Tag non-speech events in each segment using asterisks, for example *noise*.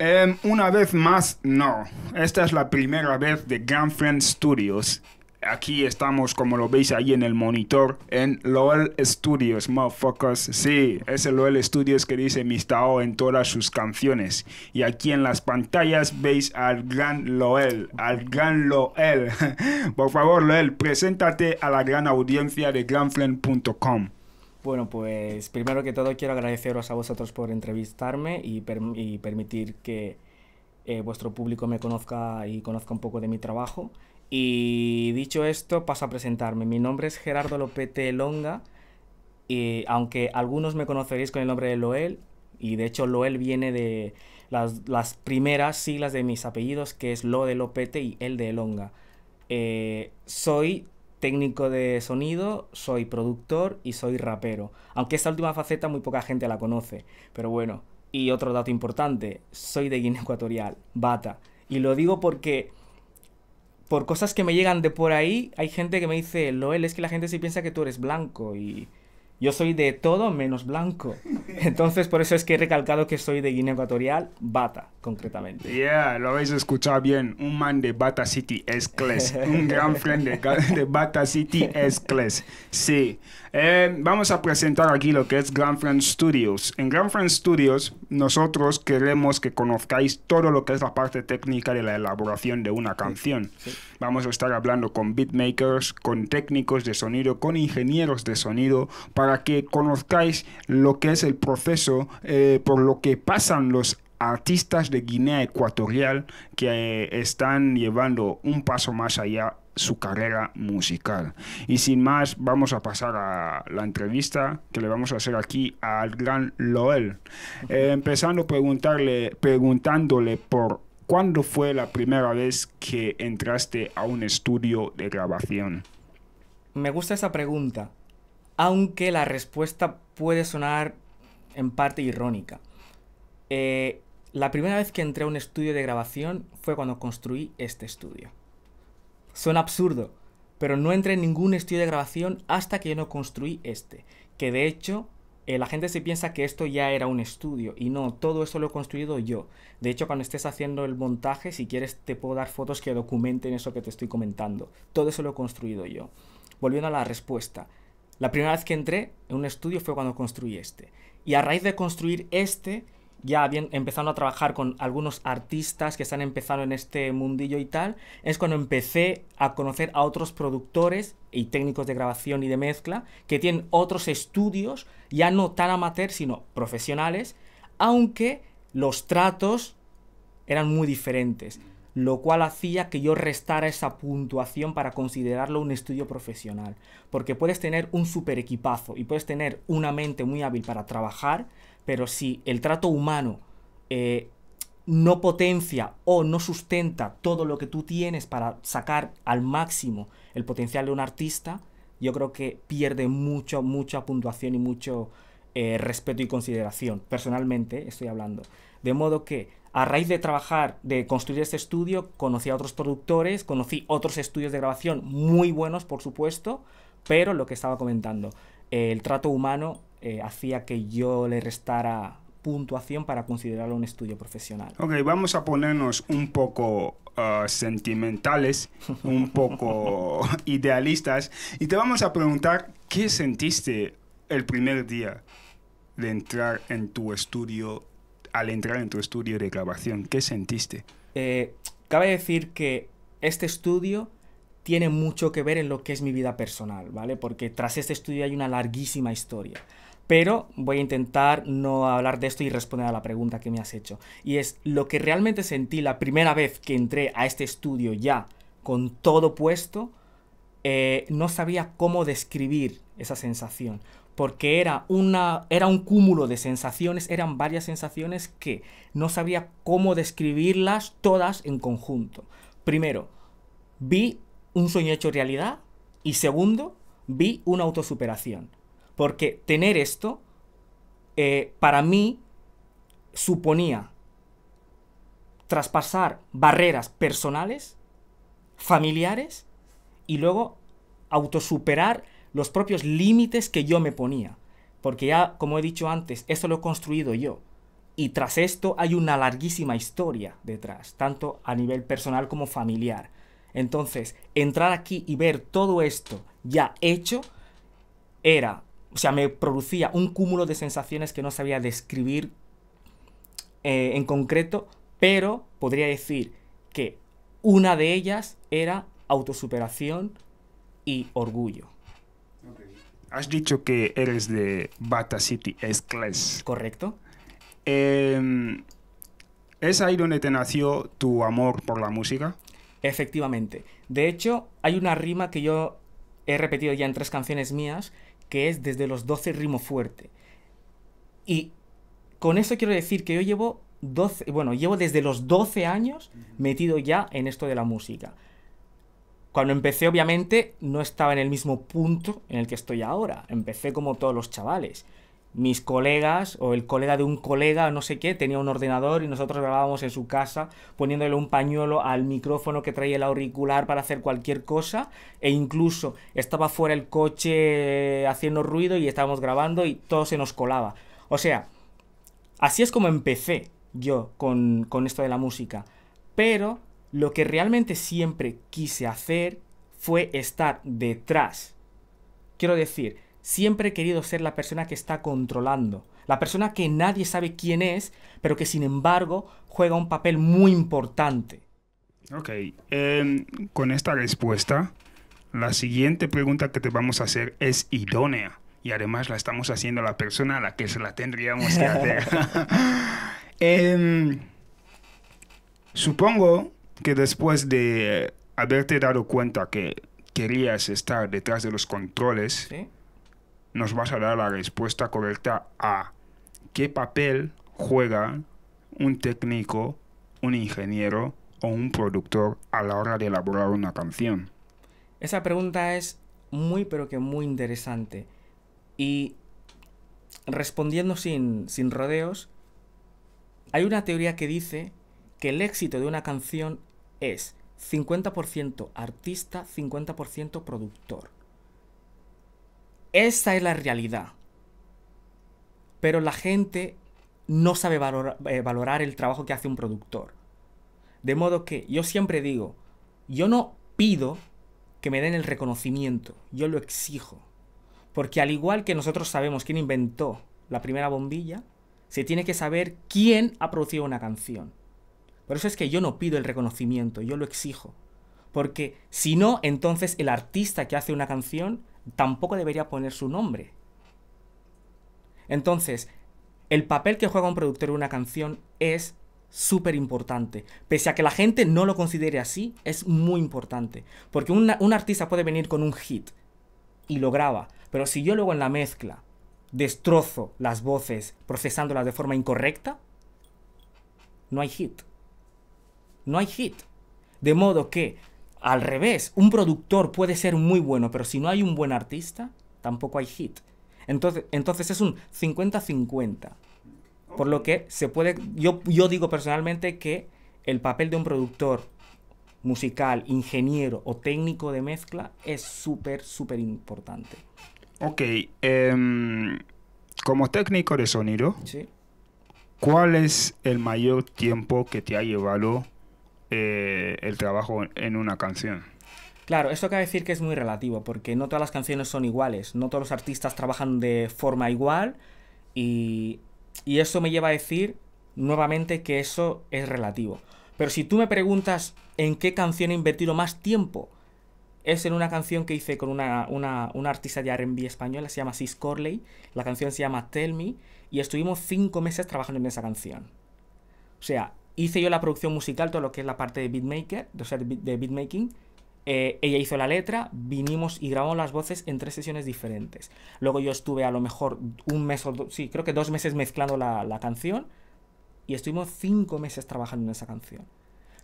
Em, una vez más, no. Esta es la primera vez de Grand Studios. Aquí estamos, como lo veis ahí en el monitor, en Loel Studios, motherfuckers. Sí, es el Loel Studios que dice Mistao en todas sus canciones. Y aquí en las pantallas veis al gran Loel, al gran Loel. *laughs* Por favor, Loel, preséntate a la gran audiencia de GrandFriend.com. Bueno, pues primero que todo quiero agradeceros a vosotros por entrevistarme y, permitir que eh, vuestro público me conozca y conozca un poco de mi trabajo. Y dicho esto, paso a presentarme. Mi nombre es Gerardo Lopete Longa, y aunque algunos me conoceréis con el nombre de Loel, y de hecho Loel viene de las, primeras siglas de mis apellidos, que es Lo de Lopete y El de Longa. Eh, soy técnico de sonido, soy productor y soy rapero. Aunque esta última faceta muy poca gente la conoce, pero bueno. Y otro dato importante, soy de Guinea Ecuatorial, bata. Y lo digo porque por cosas que me llegan de por ahí, hay gente que me dice, Loel, es que la gente sí piensa que tú eres blanco y... Yo soy de todo menos blanco. *laughs* Entonces, por eso es que he recalcado que soy de Guinea Ecuatorial, Bata, concretamente. Yeah, lo habéis escuchado bien. Un man de Bata City Escles. *laughs* Un gran friend de, Bata City Escles. Sí. Eh, vamos a presentar aquí lo que es Grand Friend Studios. En Grand Friend Studios nosotros queremos que conozcáis todo lo que es la parte técnica de la elaboración de una canción. Vamos a estar hablando con beatmakers, con técnicos de sonido, con ingenieros de sonido, para que conozcáis lo que es el proceso eh, por lo que pasan los artistas de Guinea Ecuatorial que eh, están llevando un paso más allá su carrera musical. Y sin más, vamos a pasar a la entrevista que le vamos a hacer aquí al gran Loel. Eh, empezando preguntarle, preguntándole por cuándo fue la primera vez que entraste a un estudio de grabación. Me gusta esa pregunta, aunque la respuesta puede sonar en parte irónica. Eh, la primera vez que entré a un estudio de grabación fue cuando construí este estudio. Suena absurdo, pero no entré en ningún estudio de grabación hasta que yo no construí este, que de hecho eh, la gente se piensa que esto ya era un estudio y no, todo esto lo he construido yo. De hecho, cuando estés haciendo el montaje, si quieres te puedo dar fotos que documenten eso que te estoy comentando. Todo eso lo he construido yo. Volviendo a la respuesta. La primera vez que entré en un estudio fue cuando construí este. Y a raíz de construir este, ya empezando a trabajar con algunos artistas que están empezando en este mundillo y tal, es cuando empecé a conocer a otros productores y técnicos de grabación y de mezcla que tienen otros estudios, ya no tan amateur, sino profesionales, aunque los tratos eran muy diferentes, lo cual hacía que yo restara esa puntuación para considerarlo un estudio profesional. Porque puedes tener un super equipazo y puedes tener una mente muy hábil para trabajar, pero si el trato humano eh, no potencia o no sustenta todo lo que tú tienes para sacar al máximo el potencial de un artista, yo creo que pierde mucho, mucha puntuación y mucho eh, respeto y consideración. Personalmente eh, estoy hablando. De modo que a raíz de trabajar, de construir este estudio, conocí a otros productores, conocí otros estudios de grabación muy buenos, por supuesto, pero lo que estaba comentando, el trato humano eh, hacía que yo le restara puntuación para considerarlo un estudio profesional. Ok, vamos a ponernos un poco ah, sentimentales, *laughs* un poco idealistas, y te vamos a preguntar qué sentiste el primer día de entrar en tu estudio, al entrar en tu estudio de grabación, ¿qué sentiste? Eh, cabe decir que este estudio tiene mucho que ver en lo que es mi vida personal, ¿vale? Porque tras este estudio hay una larguísima historia pero voy a intentar no hablar de esto y responder a la pregunta que me has hecho. Y es lo que realmente sentí la primera vez que entré a este estudio ya con todo puesto, eh, no sabía cómo describir esa sensación, porque era, era un cúmulo de sensaciones, eran varias sensaciones que no sabía cómo describirlas todas en conjunto. Primero, vi un sueño hecho realidad y segundo, vi una autosuperación. Porque tener esto, eh, para mí, suponía traspasar barreras personales, familiares, y luego autosuperar los propios límites que yo me ponía. Porque ya, como he dicho antes, esto lo he construido yo. Y tras esto hay una larguísima historia detrás, tanto a nivel personal como familiar. Entonces, entrar aquí y ver todo esto ya hecho era o sea, me producía un cúmulo de sensaciones que no sabía describir eh, en concreto, pero podría decir que una de ellas era autosuperación y orgullo. Has dicho que eres de Bata City s Correcto. Em, ¿Es ahí donde te nació tu amor por la música? Efectivamente. De hecho, hay una rima que yo he repetido ya en tres canciones mías, que es desde los 12 ritmo fuerte. Y con eso quiero decir que yo llevo bueno, llevo desde los 12 años metido ya en esto de la música. Cuando empecé, obviamente, no estaba en el mismo punto en el que estoy ahora. Empecé como todos los chavales mis colegas o el colega de un colega, no sé qué, tenía un ordenador y nosotros grabábamos en su casa poniéndole un pañuelo al micrófono que traía el auricular para hacer cualquier cosa e incluso estaba fuera el coche eh, haciendo ruido y estábamos grabando y todo se nos colaba. O sea, así es como empecé yo con, con esto de la música. Pero lo que realmente siempre quise hacer fue estar detrás. Quiero decir, Siempre he querido ser la persona que está controlando, la persona que nadie sabe quién es, pero que sin embargo juega un papel muy importante. Ok, em, con esta respuesta, la siguiente pregunta que te vamos a hacer es idónea y además la estamos haciendo a la persona a la que se la tendríamos que hacer. *laughs* Em, supongo que después de haberte dado cuenta que querías estar detrás de los controles, ¿Sí? nos vas a dar la respuesta correcta a qué papel juega un técnico, un ingeniero o un productor a la hora de elaborar una canción. Esa pregunta es muy pero que muy interesante. Y respondiendo sin, sin rodeos, hay una teoría que dice que el éxito de una canción es 50% artista, 50% productor. Esta es la realidad. Pero la gente no sabe eh, valorar el trabajo que hace un productor. De modo que yo siempre digo, yo no pido que me den el reconocimiento, yo lo exijo. Porque al igual que nosotros sabemos quién inventó la primera bombilla, se tiene que saber quién ha producido una canción. Por eso es que yo no pido el reconocimiento, yo lo exijo. Porque si no, entonces el artista que hace una canción tampoco debería poner su nombre. Entonces, el papel que juega un productor en una canción es súper importante. Pese a que la gente no lo considere así, es muy importante. Porque un artista puede venir con un hit y lo graba, pero si yo luego en la mezcla destrozo las voces procesándolas de forma incorrecta, no hay hit. No hay hit. De modo que al revés, un productor puede ser muy bueno, pero si no hay un buen artista, tampoco hay hit. Entonces, entonces es un 50-50. Por lo que se puede, yo, yo digo personalmente que el papel de un productor musical, ingeniero o técnico de mezcla es súper, súper importante. Ok, em, como técnico de sonido, ¿cuál es el mayor tiempo que te ha llevado eh, el trabajo en una canción. Claro, esto cabe decir que es muy relativo, porque no todas las canciones son iguales, no todos los artistas trabajan de forma igual y, y eso me lleva a decir nuevamente que eso es relativo. Pero si tú me preguntas en qué canción he invertido más tiempo, es en una canción que hice con una, una artista de RB española, se llama Sis Corley, la canción se llama Tell Me, y estuvimos cinco meses trabajando en esa canción. O sea, hice yo la producción musical, todo lo que es la parte de beatmaker, o sea, de beatmaking. Eh, ella hizo la letra, vinimos y grabamos las voces en tres sesiones diferentes. Luego yo estuve a lo mejor un mes o dos, sí, creo que dos meses mezclando la, la canción y estuvimos cinco meses trabajando en esa canción.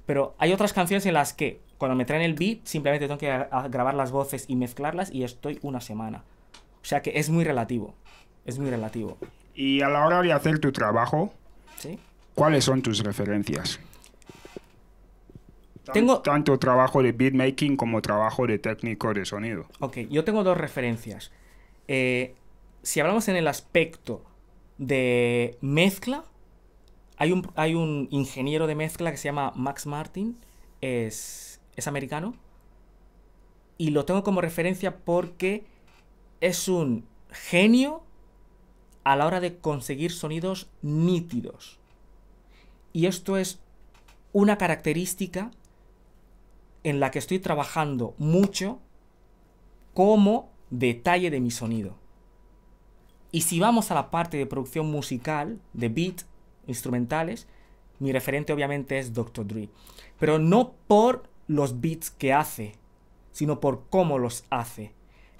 Pero hay otras canciones en las que cuando me traen el beat simplemente tengo que grabar las voces y mezclarlas y estoy una semana. O sea que es muy relativo, es muy relativo. Y a la hora de hacer tu trabajo, ¿Sí? ¿Cuáles son tus referencias? tengo... Tanto trabajo de beatmaking como trabajo de técnico de sonido. Ok, yo tengo dos referencias. Eh, si hablamos en el aspecto de mezcla, hay un, hay un ingeniero de mezcla que se llama Max Martin, es americano, y lo tengo como referencia porque es un genio a la hora de conseguir sonidos nítidos. Y esto es una característica en la que estoy trabajando mucho como detalle de mi sonido. Y si vamos a la parte de producción musical, de beat, instrumentales, mi referente obviamente es Dr. Dre. Pero no por los beats que hace, sino por cómo los hace.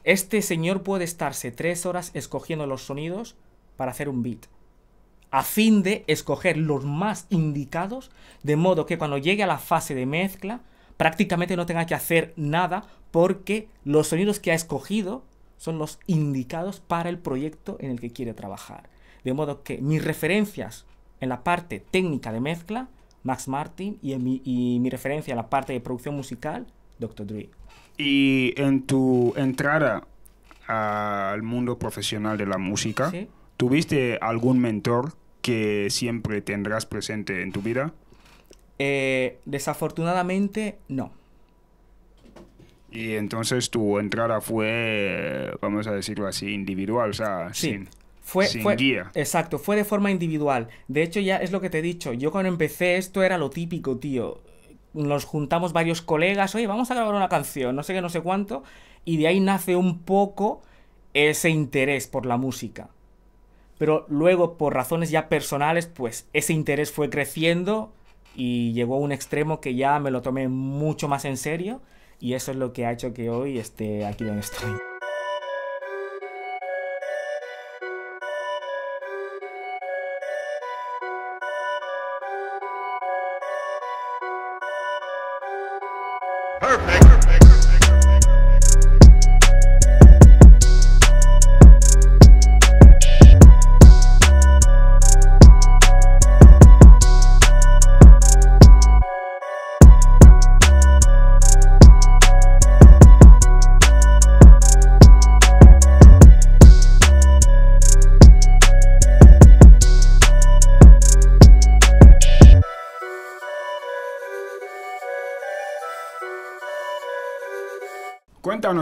Este señor puede estarse tres horas escogiendo los sonidos para hacer un beat a fin de escoger los más indicados, de modo que cuando llegue a la fase de mezcla prácticamente no tenga que hacer nada porque los sonidos que ha escogido son los indicados para el proyecto en el que quiere trabajar. De modo que mis referencias en la parte técnica de mezcla, Max Martin, y, mi, referencia en la parte de producción musical, Dr. Dre. Y en tu entrada al mundo profesional de la música, ¿tuviste algún mentor que siempre tendrás presente en tu vida? Eh, desafortunadamente, no. Y entonces tu entrada fue, vamos a decirlo así, individual, o sea, sin, fue, guía. Exacto, fue de forma individual. De hecho, ya es lo que te he dicho. Yo cuando empecé esto era lo típico, tío. Nos juntamos varios colegas, oye, vamos a grabar una canción, no sé qué, no sé cuánto. Y de ahí nace un poco ese interés por la música pero luego por razones ya personales, pues ese interés fue creciendo y llegó a un extremo que ya me lo tomé mucho más en serio y eso es lo que ha hecho que hoy esté aquí donde estoy.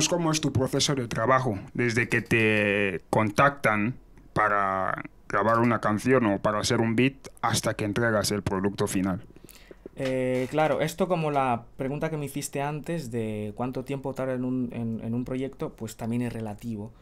cómo es tu proceso de trabajo, desde que te contactan para grabar una canción o para hacer un beat hasta que entregas el producto final. Eh, claro, esto como la pregunta que me hiciste antes de cuánto tiempo tarda en un, proyecto, pues también es relativo,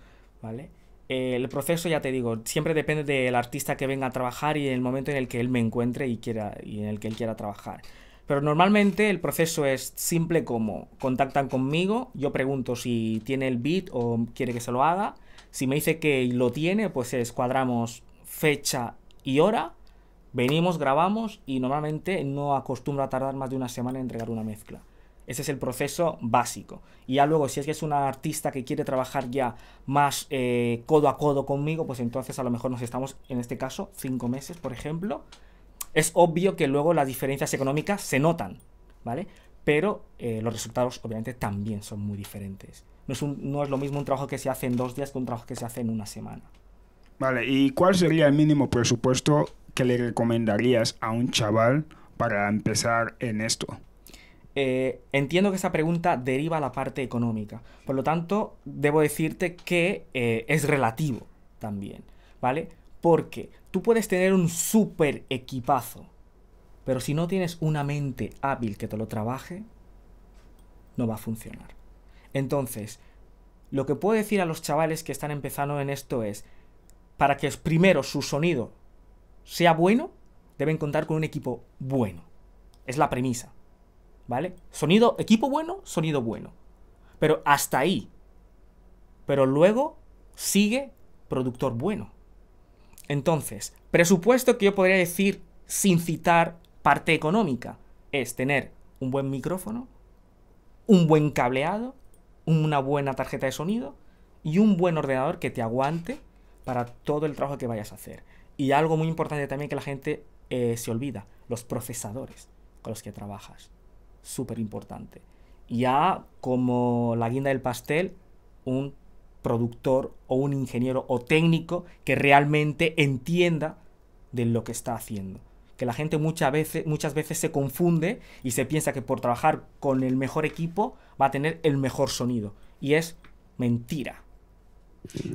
¿vale? Eh, el proceso, ya te digo, siempre depende del artista que venga a trabajar y el momento en el que él me encuentre y, quiera, y en el que él quiera trabajar. Pero normalmente el proceso es simple como contactan conmigo, yo pregunto si tiene el beat o quiere que se lo haga. Si me dice que lo tiene, pues escuadramos fecha y hora, venimos, grabamos y normalmente no acostumbro a tardar más de una semana en entregar una mezcla. Ese es el proceso básico. Y ya luego, si es que es una artista que quiere trabajar ya más eh, codo a codo conmigo, pues entonces a lo mejor nos estamos, en este caso, cinco meses, por ejemplo, es obvio que luego las diferencias económicas se notan, ¿vale? Pero eh, los resultados obviamente también son muy diferentes. No es, no es lo mismo un trabajo que se hace en dos días que un trabajo que se hace en una semana. Vale, ¿y cuál sería el mínimo presupuesto que le recomendarías a un chaval para empezar en esto? Eh, entiendo que esa pregunta deriva a la parte económica. Por lo tanto, debo decirte que eh, es relativo también, ¿vale? Porque tú puedes tener un súper equipazo, pero si no tienes una mente hábil que te lo trabaje, no va a funcionar. Entonces, lo que puedo decir a los chavales que están empezando en esto es, para que primero su sonido sea bueno, deben contar con un equipo bueno. Es la premisa. ¿Vale? Sonido, equipo bueno, sonido bueno. Pero hasta ahí. Pero luego sigue productor bueno. Entonces, presupuesto que yo podría decir sin citar parte económica es tener un buen micrófono, un buen cableado, una buena tarjeta de sonido y un buen ordenador que te aguante para todo el trabajo que vayas a hacer. Y algo muy importante también que la gente eh, se olvida, los procesadores con los que trabajas. Súper importante. Ya como la guinda del pastel, un productor o un ingeniero o técnico que realmente entienda de lo que está haciendo. Que la gente muchas veces, muchas veces se confunde y se piensa que por trabajar con el mejor equipo va a tener el mejor sonido. Y es mentira.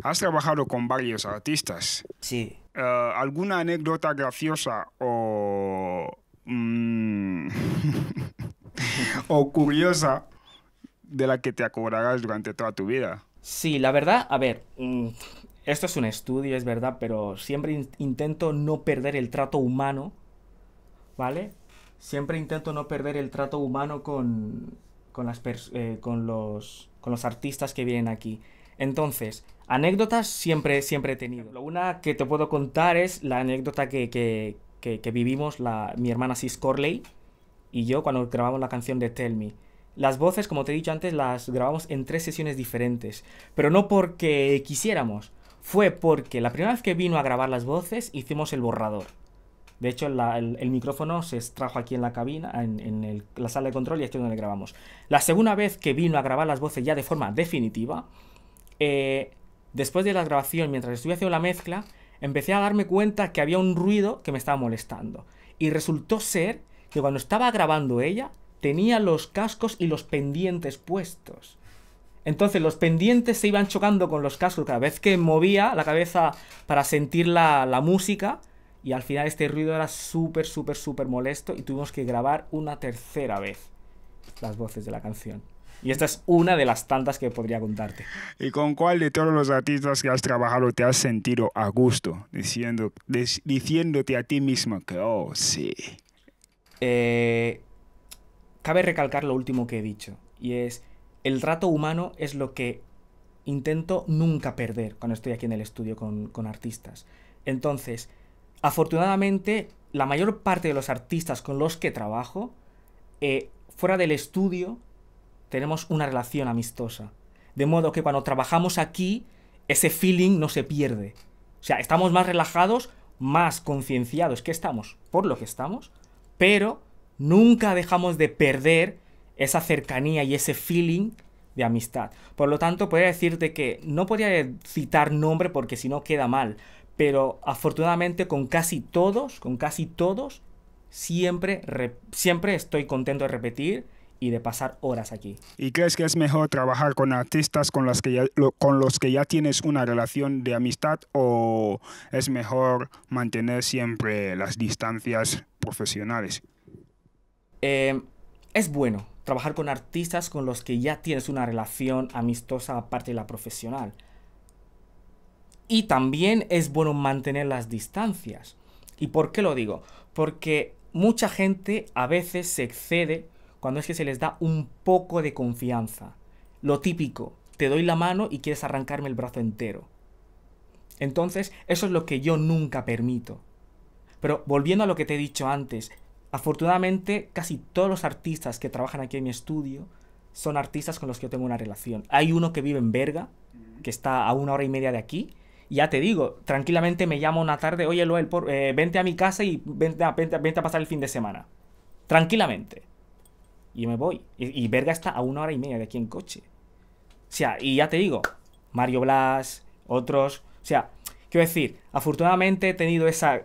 Has trabajado con varios artistas. Sí. Eh, ¿Alguna anécdota graciosa o, mm, *laughs* o curiosa de la que te acordarás durante toda tu vida? Sí, la verdad, a ver, mm, esto es un estudio, es verdad, pero siempre intento no perder el trato humano, ¿vale? Siempre intento no perder el trato humano con, con, eh, los, con los artistas que vienen aquí. Entonces, anécdotas siempre, siempre he tenido. Lo Una que te puedo contar es la anécdota que, que, vivimos la, mi hermana Sis Corley y yo cuando grabamos la canción de Tell Me. Las voces, como te he dicho antes, las grabamos en tres sesiones diferentes, pero no porque quisiéramos, fue porque la primera vez que vino a grabar las voces hicimos el borrador. De hecho, el, micrófono se extrajo aquí en la cabina, en, la sala de control, y aquí es donde grabamos. La segunda vez que vino a grabar las voces ya de forma definitiva, eh, después de la grabación, mientras estuve haciendo la mezcla, empecé a darme cuenta que había un ruido que me estaba molestando. Y resultó ser que cuando estaba grabando ella, tenía los cascos y los pendientes puestos. Entonces los pendientes se iban chocando con los cascos cada vez que movía la cabeza para sentir la, música. Y al final este ruido era súper, súper, súper molesto y tuvimos que grabar una tercera vez las voces de la canción. Y esta es una de las tantas que podría contarte. ¿Y con cuál de todos los artistas que has trabajado te has sentido a gusto? Diciendo, diciéndote a ti mismo que, oh, sí. Eh, Cabe recalcar lo último que he dicho, y es, el rato humano es lo que intento nunca perder cuando estoy aquí en el estudio con, artistas. Entonces, afortunadamente, la mayor parte de los artistas con los que trabajo, eh, fuera del estudio, tenemos una relación amistosa. De modo que cuando trabajamos aquí, ese feeling no se pierde. O sea, estamos más relajados, más concienciados que estamos por lo que estamos, pero nunca dejamos de perder esa cercanía y ese feeling de amistad. Por lo tanto, podría decirte que no podría citar nombre porque si no queda mal, pero afortunadamente con casi todos, con casi todos, siempre, siempre estoy contento de repetir y de pasar horas aquí. ¿Y crees que es mejor trabajar con artistas con, con los que ya tienes una relación de amistad o es mejor mantener siempre las distancias profesionales? Em, es bueno trabajar con artistas con los que ya tienes una relación amistosa aparte de la profesional. Y también es bueno mantener las distancias. ¿Y por qué lo digo? Porque mucha gente a veces se excede cuando es que se les da un poco de confianza. Lo típico, te doy la mano y quieres arrancarme el brazo entero. Entonces, eso es lo que yo nunca permito. Pero volviendo a lo que te he dicho antes, Afortunadamente, casi todos los artistas que trabajan aquí en mi estudio son artistas con los que yo tengo una relación. Hay uno que vive en Berga, que está a una hora y media de aquí. Y ya te digo, tranquilamente me llama una tarde, oye Loel, por, eh, vente a mi casa y vente a, pasar el fin de semana. Tranquilamente. Y me voy. Y, Verga Berga está a una hora y media de aquí en coche. O sea, y ya te digo, Mario Blas, otros. O sea, Quiero decir, afortunadamente he tenido esa,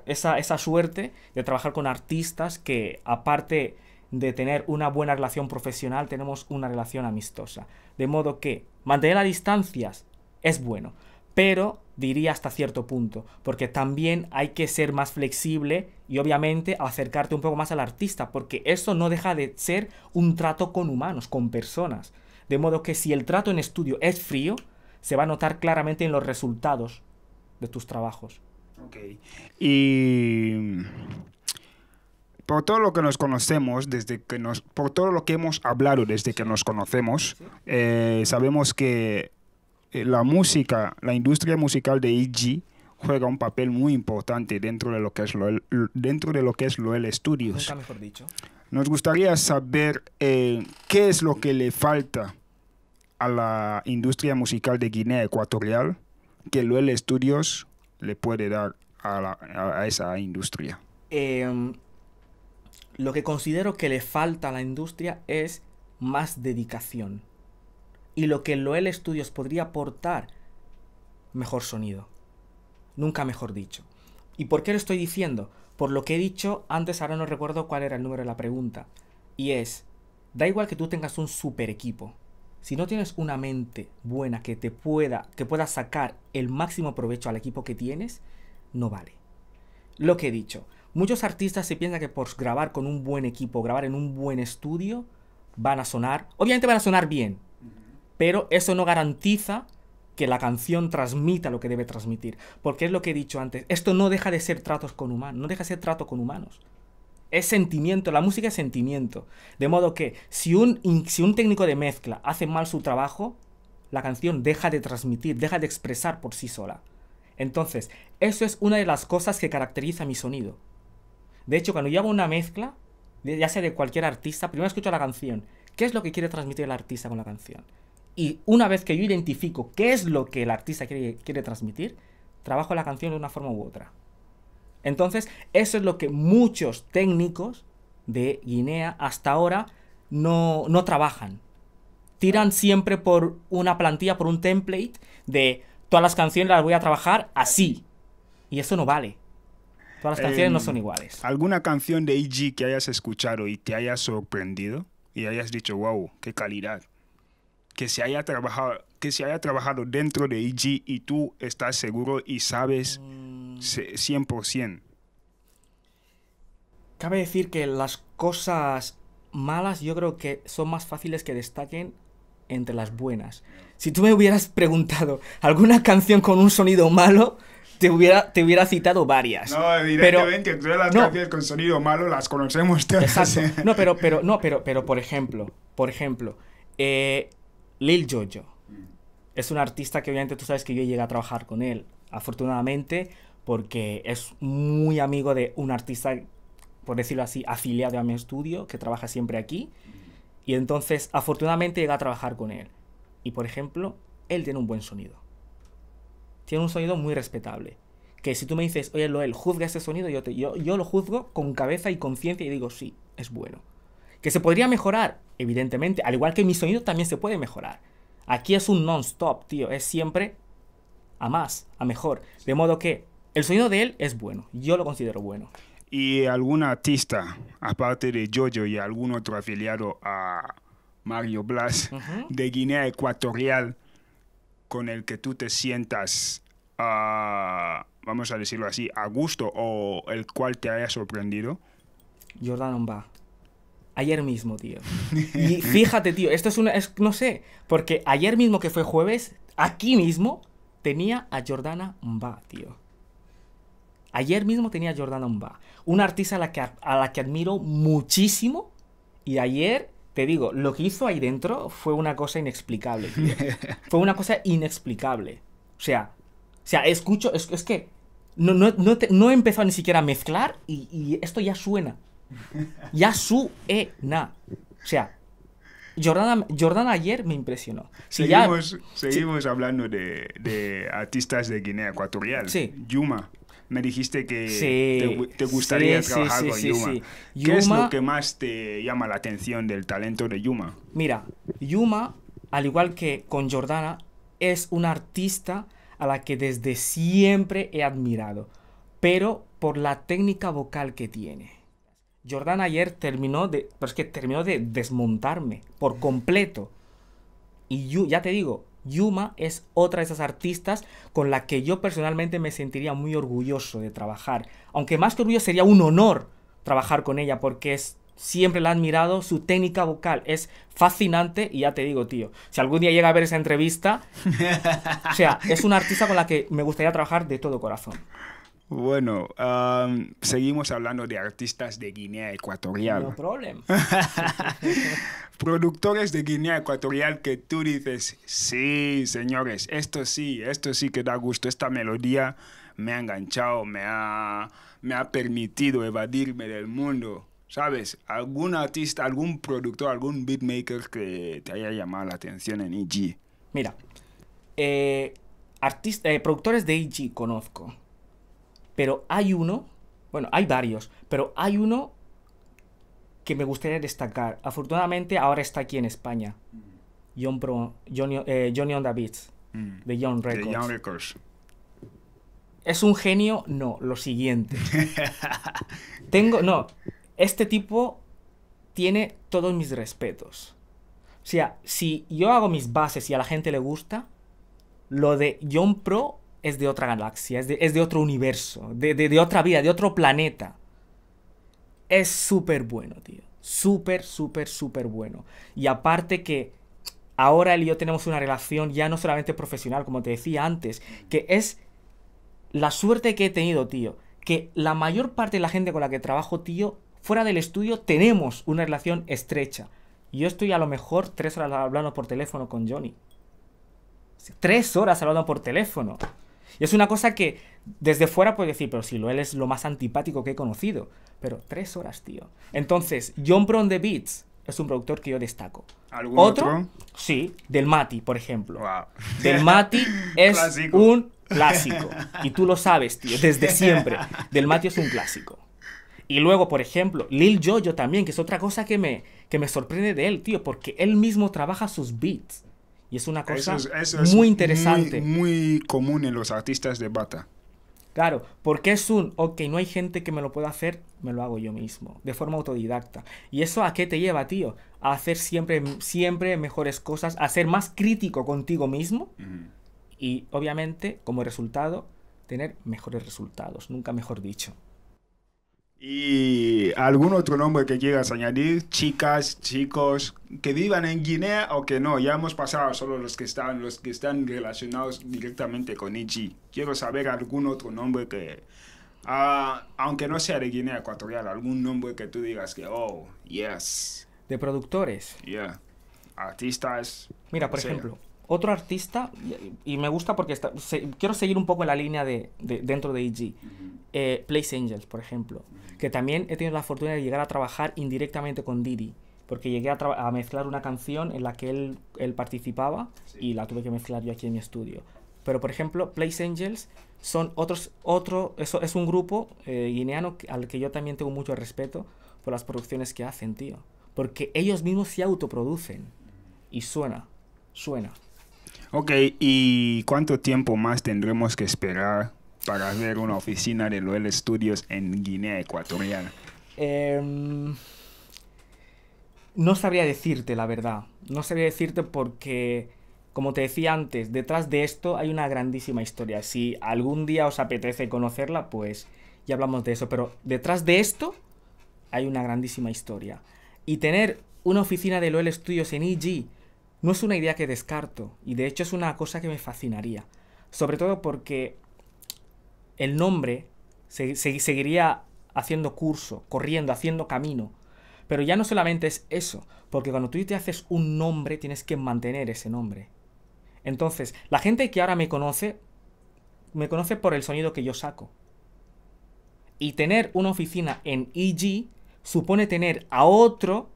suerte de trabajar con artistas que aparte de tener una buena relación profesional, tenemos una relación amistosa. De modo que mantener las distancias es bueno, pero diría hasta cierto punto, porque también hay que ser más flexible y obviamente acercarte un poco más al artista, porque eso no deja de ser un trato con humanos, con personas. De modo que si el trato en estudio es frío, se va a notar claramente en los resultados de tus trabajos. Ok. Y por todo lo que nos conocemos, desde que nos, por todo lo que hemos hablado desde que nos conocemos, eh, sabemos que eh, la música, la industria musical de IG e juega un papel muy importante dentro de lo que es lo, dentro de lo que es lo Studios. estudios. Nos gustaría saber eh, qué es lo que le falta a la industria musical de Guinea Ecuatorial que Loel Studios le puede dar a, esa industria? Em, lo que considero que le falta a la industria es más dedicación. Y lo que Loel Studios podría aportar, mejor sonido. Nunca mejor dicho. ¿Y por qué lo estoy diciendo? Por lo que he dicho antes, ahora no recuerdo cuál era el número de la pregunta. Y es, da igual que tú tengas un super equipo, si no tienes una mente buena que te pueda, que pueda sacar el máximo provecho al equipo que tienes, no vale. Lo que he dicho, muchos artistas se piensan que por grabar con un buen equipo, grabar en un buen estudio, van a sonar, obviamente van a sonar bien, pero eso no garantiza que la canción transmita lo que debe transmitir, porque es lo que he dicho antes, esto no deja de ser tratos con humanos, no deja de ser trato con humanos es sentimiento, la música es sentimiento. De modo que si un, si un técnico de mezcla hace mal su trabajo, la canción deja de transmitir, deja de expresar por sí sola. Entonces, eso es una de las cosas que caracteriza mi sonido. De hecho, cuando yo hago una mezcla, ya sea de cualquier artista, primero escucho la canción. ¿Qué es lo que quiere transmitir el artista con la canción? Y una vez que yo identifico qué es lo que el artista quiere transmitir, trabajo la canción de una forma u otra. Entonces, eso es lo que muchos técnicos de Guinea hasta ahora no, trabajan. Tiran siempre por una plantilla, por un template de todas las canciones las voy a trabajar así. Y eso no vale. Todas las canciones no son em, iguales. ¿Alguna canción de EG que hayas escuchado y te haya sorprendido? Y hayas dicho, wow, qué calidad. Que se haya trabajado, que se haya trabajado dentro de EG y tú estás seguro y sabes. Mm. 100%. Cabe decir que las cosas malas yo creo que son más fáciles que destaquen entre las buenas. Si tú me hubieras preguntado alguna canción con un sonido malo, te hubiera, te hubiera citado varias. No, evidentemente, todas las canciones con sonido malo las conocemos ¿eh? No, pero, pero, no, pero, pero, por ejemplo, por ejemplo, eh, Lil Jojo. Mm. Es un artista que obviamente tú sabes que yo llegué a trabajar con él. Afortunadamente, porque es muy amigo de un artista, por decirlo así, afiliado a mi estudio, que trabaja siempre aquí. Y entonces, afortunadamente, llega a trabajar con él. Y, por ejemplo, él tiene un buen sonido. Tiene un sonido muy respetable. Que si tú me dices, oye, Loel, juzga ese sonido, yo, yo, yo lo juzgo con cabeza y conciencia y digo, sí, es bueno. Que se podría mejorar, evidentemente, al igual que mi sonido también se puede mejorar. Aquí es un non-stop, tío, es siempre a más, a mejor. De modo que el sonido de él es bueno, yo lo considero bueno. ¿Y algún artista, aparte de Jojo y algún otro afiliado a Mario Blas, de Guinea Ecuatorial, con el que tú te sientas, ah, vamos a decirlo así, a gusto o el cual te haya sorprendido? Jordana Mbá. Ayer mismo, tío. *laughs* Y fíjate, tío, esto es una. no sé, porque ayer mismo que fue jueves, aquí mismo tenía a Jordana Mba, tío. Ayer mismo tenía Jordan Jordana Umba, una artista a la, que, a la que admiro muchísimo. Y ayer, te digo, lo que hizo ahí dentro fue una cosa inexplicable. *laughs* fue una cosa inexplicable. O sea, o sea escucho, es, que no, no, no, he empezado ni siquiera a mezclar y, esto ya suena. Ya suena. O sea, Jordana, Jordana, ayer me impresionó. Si seguimos, hablando de, de, artistas de Guinea Ecuatorial. Sí. Yuma me dijiste que te, gustaría trabajar con Yuma. ¿Qué es lo que más te llama la atención del talento de Yuma? Mira, Yuma, al igual que con Jordana, es una artista a la que desde siempre he admirado, pero por la técnica vocal que tiene. Jordana ayer terminó de, pero es que terminó de desmontarme por completo. Y ya te digo, Yuma es otra de esas artistas con la que yo personalmente me sentiría muy orgulloso de trabajar. Aunque más que orgullo sería un honor trabajar con ella porque siempre la he admirado, su técnica vocal es fascinante y ya te digo, tío, si algún día llega a ver esa entrevista, o sea, es una artista con la que me gustaría trabajar de todo corazón. Bueno, seguimos hablando de artistas de Guinea Ecuatorial. No problem. *laughs* Productores de Guinea Ecuatorial que tú dices, sí, señores, esto sí, esto sí que da gusto, esta melodía me ha enganchado, me ha, me ha permitido evadirme del mundo. ¿Sabes? ¿Algún artista, algún productor, algún beatmaker que te haya llamado la atención en EG? Mira, eh, eh, productores de EG conozco pero hay uno, bueno, hay varios, pero hay uno que me gustaría destacar. Afortunadamente ahora está aquí en España. Mm. John Pro, eh, Johnny, on the Beats, mm. de John Records. Records. ¿Es un genio? No, lo siguiente. *laughs* Tengo, no, este tipo tiene todos mis respetos. O sea, si yo hago mis bases y a la gente le gusta, lo de John Pro es de otra galaxia, es de, otro universo, de, de otra vida, de otro planeta. Es súper bueno, tío. Súper, súper, súper bueno. Y aparte que ahora él y yo tenemos una relación ya no solamente profesional, como te decía antes, que es la suerte que he tenido, tío. Que la mayor parte de la gente con la que trabajo, tío, fuera del estudio tenemos una relación estrecha. Yo estoy a lo mejor tres horas hablando por teléfono con Johnny. Tres horas hablando por teléfono. Y es una cosa que desde fuera puedes decir, pero si él es lo más antipático que he conocido. Pero tres horas, tío. Entonces, John Brown de Beats es un productor que yo destaco. ¿Algún otro? Sí, del Mati, por ejemplo. Del Mati *laughs* es un clásico. Y tú lo sabes, tío, desde siempre. *laughs* Del Mati es un clásico. Y luego, por ejemplo, Lil Jojo también, que es otra cosa que me, que me sorprende de él, tío, porque él mismo trabaja sus beats. Y es una cosa muy interesante. Muy, común en los artistas de bata. Claro, porque es un, ok, no hay gente que me lo pueda hacer, me lo hago yo mismo, de forma autodidacta. ¿Y eso a qué te lleva, tío? A hacer siempre, siempre mejores cosas, a ser más crítico contigo mismo y obviamente como resultado tener mejores resultados, nunca mejor dicho. ¿Y algún otro nombre que quieras añadir? Chicas, chicos, que vivan en Guinea o que no. Ya hemos pasado solo los que están, los que están relacionados directamente con Ichi. Quiero saber algún otro nombre que, ah, aunque no sea de Guinea Ecuatorial, algún nombre que tú digas que, oh, yes. De productores. Yeah. Artistas. Mira, por ejemplo, otro artista, y, me gusta porque quiero seguir un poco en la línea de, dentro de EG. Eh, Place Angels, por ejemplo, que también he tenido la fortuna de llegar a trabajar indirectamente con Didi, porque llegué a, mezclar una canción en la que él, participaba y la tuve que mezclar yo aquí en mi estudio. Pero, por ejemplo, Place Angels son otros, otro, eso es un grupo eh, guineano al que yo también tengo mucho respeto por las producciones que hacen, tío. Porque ellos mismos se autoproducen. Y suena, suena. Ok, ¿y cuánto tiempo más tendremos que esperar para ver una oficina de Loel Studios en Guinea Ecuatoriana? Em, no sabría decirte, la verdad. No sabría decirte porque, como te decía antes, detrás de esto hay una grandísima historia. Si algún día os apetece conocerla, pues ya hablamos de eso. Pero detrás de esto hay una grandísima historia. Y tener una oficina de Loel Studios en EG no es una idea que descarto y de hecho es una cosa que me fascinaría, sobre todo porque el nombre seguiría haciendo curso, corriendo, haciendo camino. Pero ya no solamente es eso, porque cuando tú te haces un nombre tienes que mantener ese nombre. Entonces, la gente que ahora me conoce, me conoce por el sonido que yo saco. Y tener una oficina en EG supone tener a otro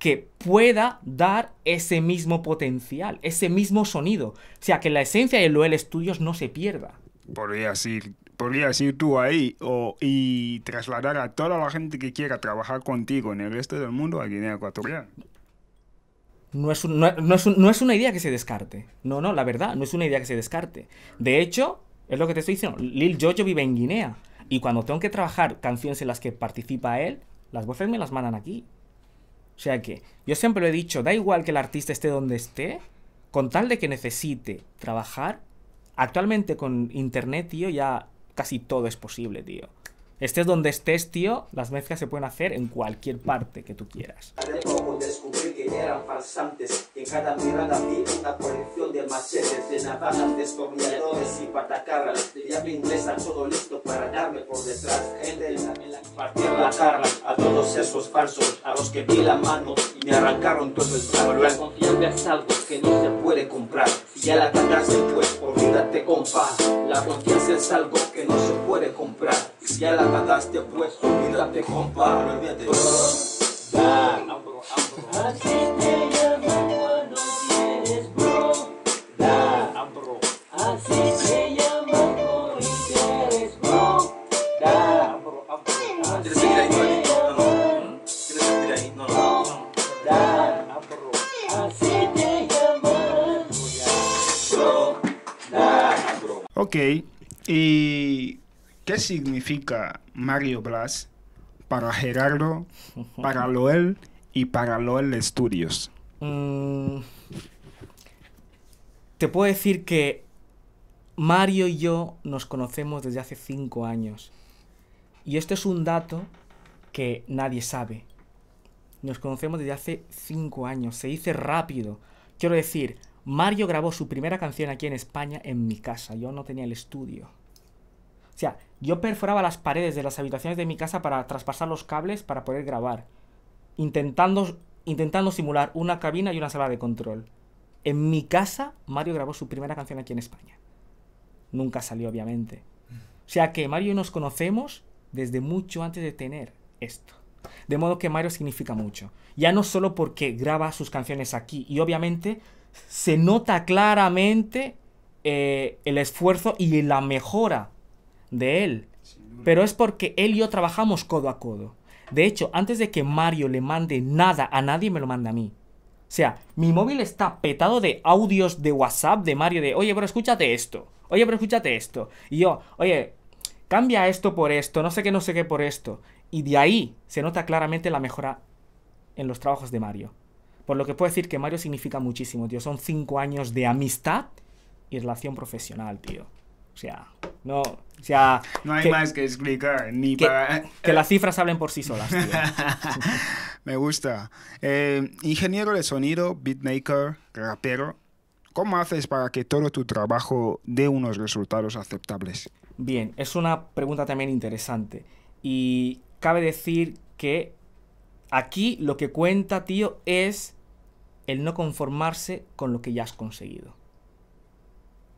que pueda dar ese mismo potencial, ese mismo sonido. O sea, que la esencia de loel Studios no se pierda. Podrías ir podría tú ahí y trasladar a toda la gente que quiera trabajar contigo en el resto del mundo a Guinea Ecuatorial. No es, no es una idea que se descarte. No, no, la verdad, no es una idea que se descarte. De hecho, es lo que te estoy diciendo. Lil Jojo vive en Guinea. Y cuando tengo que trabajar canciones en las que participa él, las voces me las mandan aquí. O sea que yo siempre lo he dicho, da igual que el artista esté donde esté, con tal de que necesite trabajar, actualmente con internet, tío, ya casi todo es posible, tío. Estés donde estés, tío, las mezclas se pueden hacer en cualquier parte que tú quieras eran farsantes. En cada mirada vi una colección de machetes, de navajas, de y patacarras. ya diablo inglesa todo listo para darme por detrás. Gente en la, partir la a todos esos falsos, a los que vi la mano y me arrancaron todo el trago La confianza es algo que no se puede comprar. ya la tataste pues, olvídate compa. La confianza es algo que no se puede comprar. ya la cagaste pues, olvídate compa. Olvídate. ¿Y qué significa Mario Blas para Gerardo, para Loel y para Loel Studios? Mm, te puedo decir que Mario y yo nos conocemos desde hace cinco años. Y esto es un dato que nadie sabe. Nos conocemos desde hace cinco años. Se dice rápido. Quiero decir, Mario grabó su primera canción aquí en España en mi casa. Yo no tenía el estudio o sea, yo perforaba las paredes de las habitaciones de mi casa para traspasar los cables para poder grabar, intentando, intentando simular una cabina y una sala de control. En mi casa, Mario grabó su primera canción aquí en España. Nunca salió, obviamente. O sea que Mario y nos conocemos desde mucho antes de tener esto. De modo que Mario significa mucho. Ya no solo porque graba sus canciones aquí, y obviamente se nota claramente eh, el esfuerzo y la mejora de él. Pero es porque él y yo trabajamos codo a codo. De hecho, antes de que Mario le mande nada a nadie, me lo manda a mí. O sea, mi móvil está petado de audios de WhatsApp de Mario de, oye, pero escúchate esto. Oye, pero escúchate esto. Y yo, oye, cambia esto por esto, no sé qué, no sé qué por esto. Y de ahí se nota claramente la mejora en los trabajos de Mario. Por lo que puedo decir que Mario significa muchísimo, tío. Son cinco años de amistad y relación profesional, tío. O sea, no, no hay más que explicar, ni que, para... que las cifras hablen por sí solas. *laughs* Me gusta. Eh, ingeniero de sonido, beatmaker, rapero, ¿cómo haces para que todo tu trabajo dé unos resultados aceptables? Bien, es una pregunta también interesante. Y cabe decir que aquí lo que cuenta, tío, es el no conformarse con lo que ya has conseguido.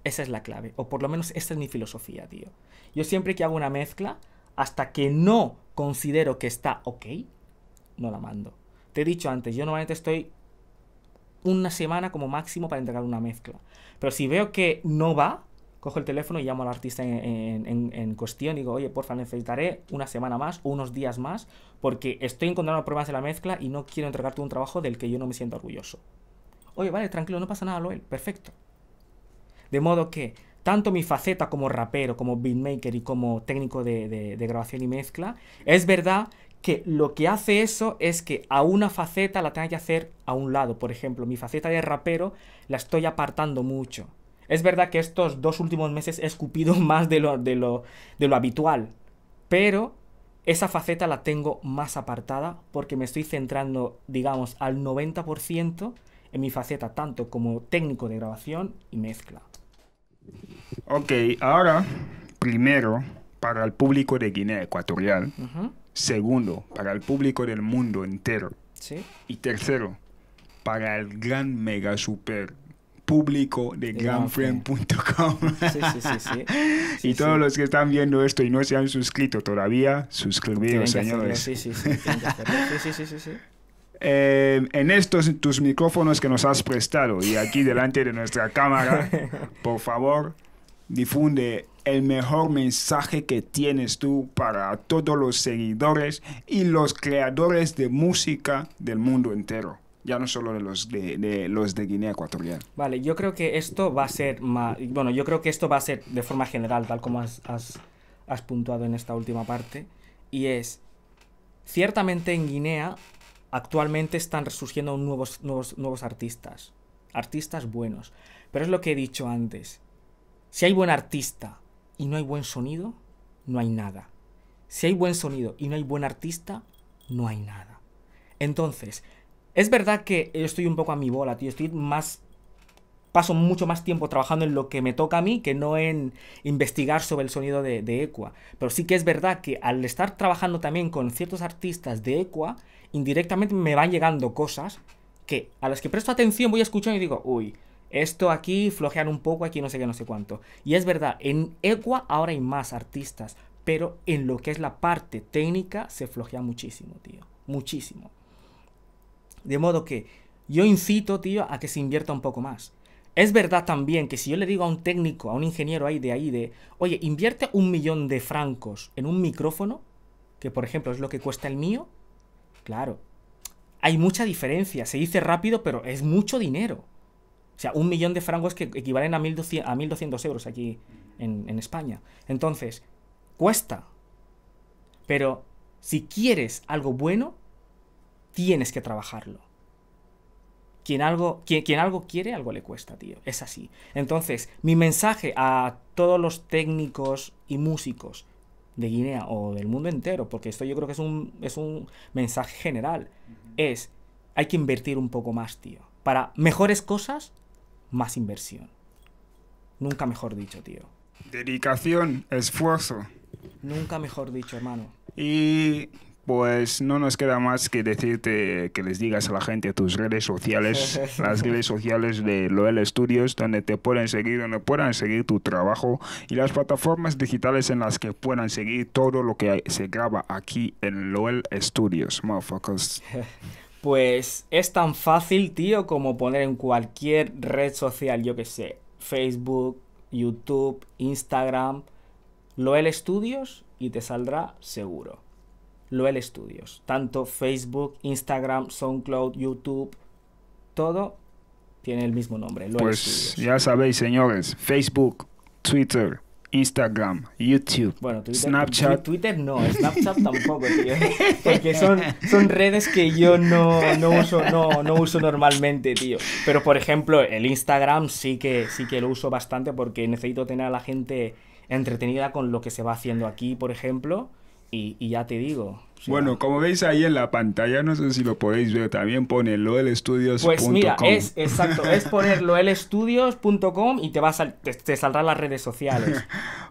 Esa es la clave, o por lo menos esa es mi filosofía, tío. Yo siempre que hago una mezcla, hasta que no considero que está ok, no la mando. Te he dicho antes, yo normalmente estoy una semana como máximo para entregar una mezcla. Pero si veo que no va, cojo el teléfono y llamo al artista en, en, cuestión y digo, oye, porfa, necesitaré una semana más o unos días más porque estoy encontrando problemas en la mezcla y no quiero entregarte un trabajo del que yo no me siento orgulloso. Oye, vale, tranquilo, no pasa nada, Loel, perfecto. De modo que tanto mi faceta como rapero, como beatmaker y como técnico de, grabación y mezcla, es verdad que lo que hace eso es que a una faceta la tenga que hacer a un lado. Por ejemplo, mi faceta de rapero la estoy apartando mucho. Es verdad que estos dos últimos meses he escupido *laughs* más de lo, de lo habitual, pero esa faceta la tengo más apartada porque me estoy centrando, digamos, al 90% en mi faceta tanto como técnico de grabación y mezcla. Ok, ahora, primero, para el público de Guinea Ecuatorial. Segundo, para el público del mundo entero. Y tercero, para el gran mega super público de granfriend.com. *laughs* Y todos los que están viendo esto y no se han suscrito todavía, suscribiros, señores. sí, sí, sí en estos tus micrófonos que nos has prestado y aquí *laughs* delante de nuestra cámara, por favor, difunde el mejor mensaje que tienes tú para todos los seguidores y los creadores de música del mundo entero ya no solo de los de, los de Guinea Ecuatorial. Vale, yo creo que esto va a ser bueno, yo creo que esto va a ser de forma general, tal como has, has puntuado en esta última parte, y es, ciertamente en Guinea actualmente están resurgiendo nuevos, nuevos, nuevos artistas. Artistas buenos. Pero es lo que he dicho antes. Si hay buen artista y no hay buen sonido, no hay nada. Si hay buen sonido y no hay buen artista, no hay nada. Entonces, es verdad que yo estoy un poco a mi bola, tío. Estoy más paso mucho más tiempo trabajando en lo que me toca a mí que no en investigar sobre el sonido de, Equa. Pero sí que es verdad que al estar trabajando también con ciertos artistas de Equa, indirectamente me van llegando cosas que a las que presto atención voy escuchando y digo, uy, esto aquí flojean un poco, aquí no sé qué, no sé cuánto. Y es verdad, en Equa ahora hay más artistas, pero en lo que es la parte técnica se flojea muchísimo, tío. Muchísimo. De modo que yo incito, tío, a que se invierta un poco más. Es verdad también que si yo le digo a un técnico, a un ingeniero ahí de ahí de, oye, invierte un millón de francos en un micrófono, que por ejemplo es lo que cuesta el mío, claro, hay mucha diferencia. Se dice rápido, pero es mucho dinero. O sea, un millón de francos que equivalen a 1.200, a euros aquí en España. Entonces, cuesta. Pero si quieres algo bueno, tienes que trabajarlo quien algo, quiere, algo le cuesta, tío. Es así. Entonces, mi mensaje a todos los técnicos y músicos de Guinea o del mundo entero, porque esto yo creo que es es un mensaje general, es hay que invertir un poco más, tío. Para mejores cosas, más inversión. Nunca mejor dicho, tío. Dedicación, esfuerzo. Nunca mejor dicho, hermano. Y pues no nos queda más que decirte que les digas a la gente tus redes sociales, *laughs* las redes sociales de Loel Studios, donde te pueden seguir, donde puedan seguir tu trabajo y las plataformas digitales en las que puedan seguir todo lo que se graba aquí en Loel Studios, motherfuckers. *laughs* Pues es tan fácil, tío, como poner en cualquier red social, yo que sé, Facebook, YouTube, Instagram, Loel Studios y te saldrá seguro. Loel Studios. Tanto Facebook, Instagram, SoundCloud, YouTube, todo tiene el mismo nombre. pues ya sabéis, señores, Facebook, Twitter, Instagram, YouTube, bueno, Twitter, Snapchat. Twitter no, Snapchat tampoco, tío. Porque son, redes que yo no, no, uso, no, no uso normalmente, tío. Pero por ejemplo, el Instagram sí que, sí que lo uso bastante porque necesito tener a la gente entretenida con lo que se va haciendo aquí, por ejemplo. Y, ya te digo. bueno, como veis ahí en la pantalla, no sé si lo podéis ver, también pone loelestudios.com. Pues mira, es exacto, es *laughs* poner loelestudios.com y te, vas saldrán las redes sociales. *laughs*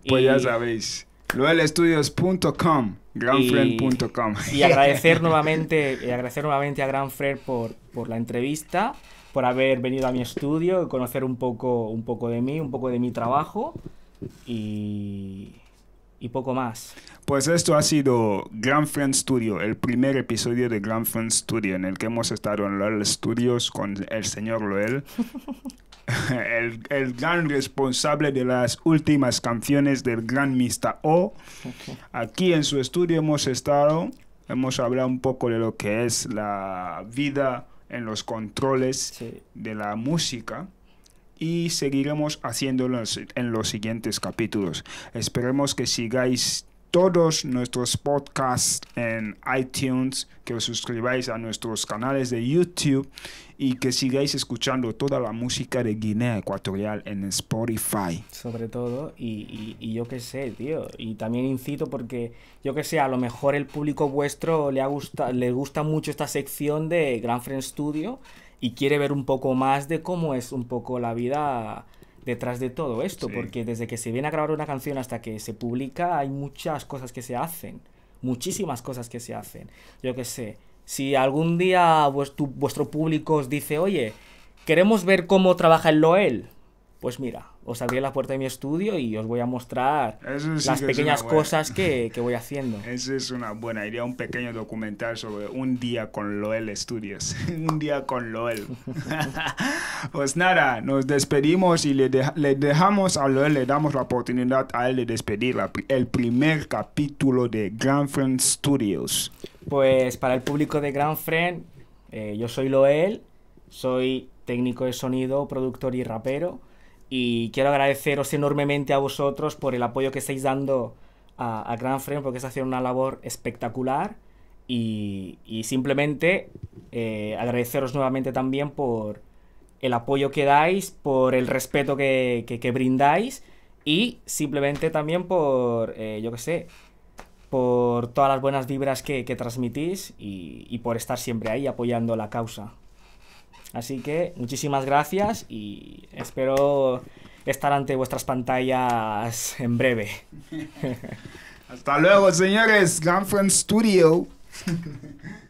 pues ya sabéis loelestudios.com, grandfriend.com. Y, agradecer *laughs* nuevamente, agradecer nuevamente a Grandfriend por, por la entrevista, por haber venido a mi estudio, conocer un poco, un poco de mí, un poco de mi trabajo y y poco más. Pues esto ha sido Grand Friend Studio, el primer episodio de Grand Friend Studio en el que hemos estado en Loel Studios con el señor Loel, *laughs* el, gran responsable de las últimas canciones del gran Mista O. Aquí en su estudio hemos estado, hemos hablado un poco de lo que es la vida en los controles de la música y seguiremos haciéndolos en los siguientes capítulos. Esperemos que sigáis todos nuestros podcasts en iTunes, que os suscribáis a nuestros canales de YouTube y que sigáis escuchando toda la música de Guinea Ecuatorial en Spotify. Sobre todo, y, yo qué sé, tío, y también incito porque yo qué sé, a lo mejor el público vuestro le, gusta, le gusta mucho esta sección de Grand Friend Studio y quiere ver un poco más de cómo es un poco la vida detrás de todo esto, porque desde que se viene a grabar una canción hasta que se publica hay muchas cosas que se hacen, muchísimas cosas que se hacen. Yo qué sé, si algún día vuestro, vuestro público os dice, oye, queremos ver cómo trabaja el Loel, pues mira, os abriré la puerta de mi estudio y os voy a mostrar las pequeñas cosas que, que, voy haciendo. *laughs* Esa es una buena idea, un pequeño documental sobre un día con Loel Studios. *laughs* un día con Loel. *laughs* pues nada, nos despedimos y le, dejamos a Loel, le damos la oportunidad a él de despedir el primer capítulo de Grand Friend Studios. Pues para el público de Grand Friend, eh, yo soy Loel, soy técnico de sonido, productor y rapero y quiero agradeceros enormemente a vosotros por el apoyo que estáis dando a, a Grand Frame, porque está haciendo una labor espectacular. Y, simplemente eh, agradeceros nuevamente también por el apoyo que dais, por el respeto que, brindáis y simplemente también por, eh, yo qué sé, por todas las buenas vibras que, transmitís y por estar siempre ahí apoyando la causa. Así que muchísimas gracias y espero estar ante vuestras pantallas en breve. *laughs* Hasta luego, señores. Gunfriend Studio. *laughs*